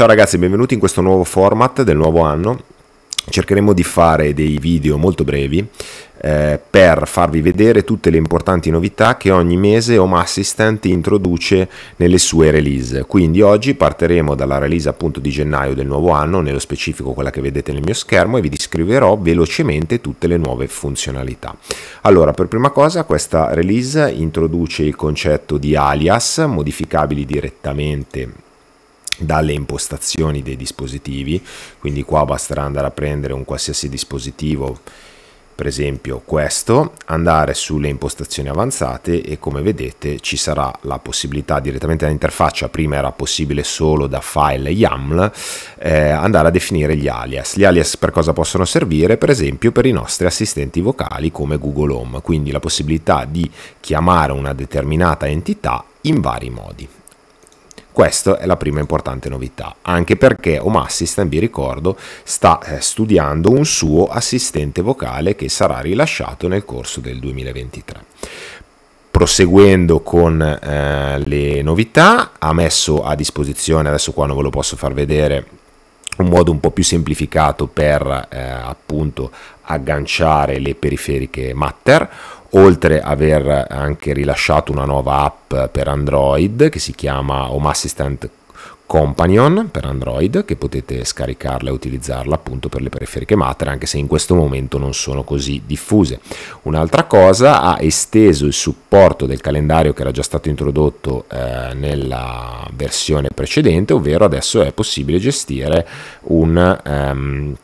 Ciao ragazzi, benvenuti in questo nuovo format del nuovo anno. Cercheremo di fare dei video molto brevi eh, per farvi vedere tutte le importanti novità che ogni mese Home Assistant introduce nelle sue release. Quindi oggi partiremo dalla release appunto di gennaio del nuovo anno, nello specifico quella che vedete nel mio schermo e vi descriverò velocemente tutte le nuove funzionalità. Allora, per prima cosa questa release introduce il concetto di alias modificabili direttamente dalle impostazioni dei dispositivi quindi qua basterà andare a prendere un qualsiasi dispositivo per esempio questo andare sulle impostazioni avanzate e come vedete ci sarà la possibilità direttamente dall'interfaccia prima era possibile solo da file YAML eh, andare a definire gli alias gli alias per cosa possono servire per esempio per i nostri assistenti vocali come Google Home quindi la possibilità di chiamare una determinata entità in vari modi questa è la prima importante novità, anche perché Home Assistant, vi ricordo, sta eh, studiando un suo assistente vocale che sarà rilasciato nel corso del 2023 proseguendo con eh, le novità ha messo a disposizione adesso qua non ve lo posso far vedere un modo un po' più semplificato per eh, appunto agganciare le periferiche Matter oltre ad aver anche rilasciato una nuova app per Android che si chiama Home Assistant Companion per Android che potete scaricarla e utilizzarla appunto per le periferiche Matter anche se in questo momento non sono così diffuse. Un'altra cosa ha esteso il supporto del calendario che era già stato introdotto eh, nella versione precedente, ovvero adesso è possibile gestire un... Um,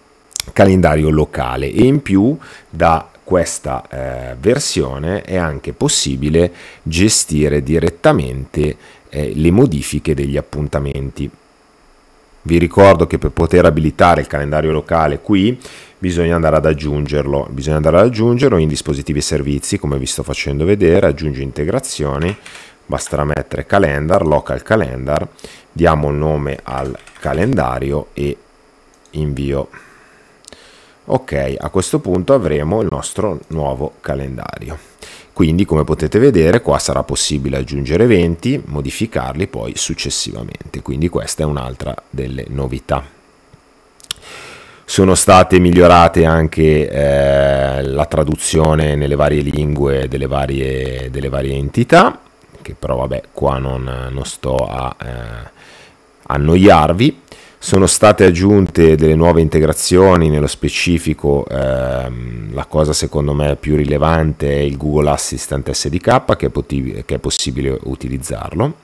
calendario locale e in più da questa eh, versione è anche possibile gestire direttamente eh, le modifiche degli appuntamenti. Vi ricordo che per poter abilitare il calendario locale qui bisogna andare ad aggiungerlo, bisogna andare ad aggiungerlo in dispositivi e servizi come vi sto facendo vedere, aggiungi integrazioni, basterà mettere calendar, local calendar, diamo il nome al calendario e invio. Ok, a questo punto avremo il nostro nuovo calendario. Quindi come potete vedere qua sarà possibile aggiungere eventi, modificarli poi successivamente, quindi questa è un'altra delle novità. Sono state migliorate anche eh, la traduzione nelle varie lingue delle varie, delle varie entità, che però vabbè qua non, non sto a eh, annoiarvi sono state aggiunte delle nuove integrazioni, nello specifico ehm, la cosa secondo me più rilevante è il Google Assistant SDK che è, poti- che è possibile utilizzarlo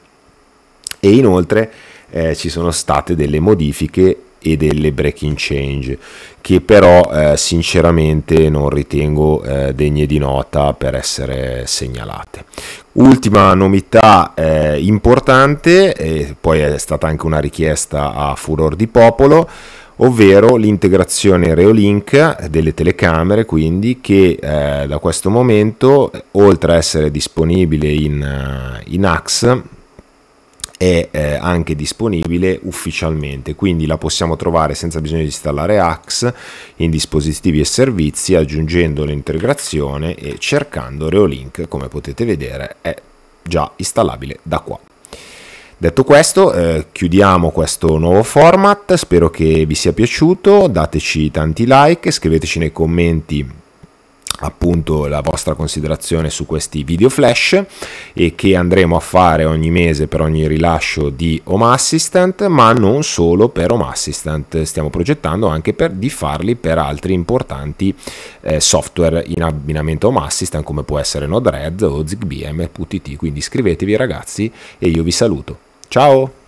e inoltre eh, ci sono state delle modifiche e delle breaking change che però eh, sinceramente non ritengo eh, degne di nota per essere segnalate. Ultima novità eh, importante, poi è stata anche una richiesta a furor di popolo, ovvero l'integrazione Reolink delle telecamere, quindi che eh, da questo momento, oltre a essere disponibile in, eh, in AX, è eh, anche disponibile ufficialmente, quindi la possiamo trovare senza bisogno di installare AX in dispositivi e servizi aggiungendo l'integrazione e cercando Reolink, come potete vedere è già installabile da qua. Detto questo, eh, chiudiamo questo nuovo format, spero che vi sia piaciuto, dateci tanti like, scriveteci nei commenti appunto la vostra considerazione su questi video flash e che andremo a fare ogni mese per ogni rilascio di Home Assistant ma non solo per Home Assistant stiamo progettando anche per, di farli per altri importanti eh, software in abbinamento Home Assistant come può essere Node-RED o ZigBee MPTT quindi iscrivetevi ragazzi e io vi saluto ciao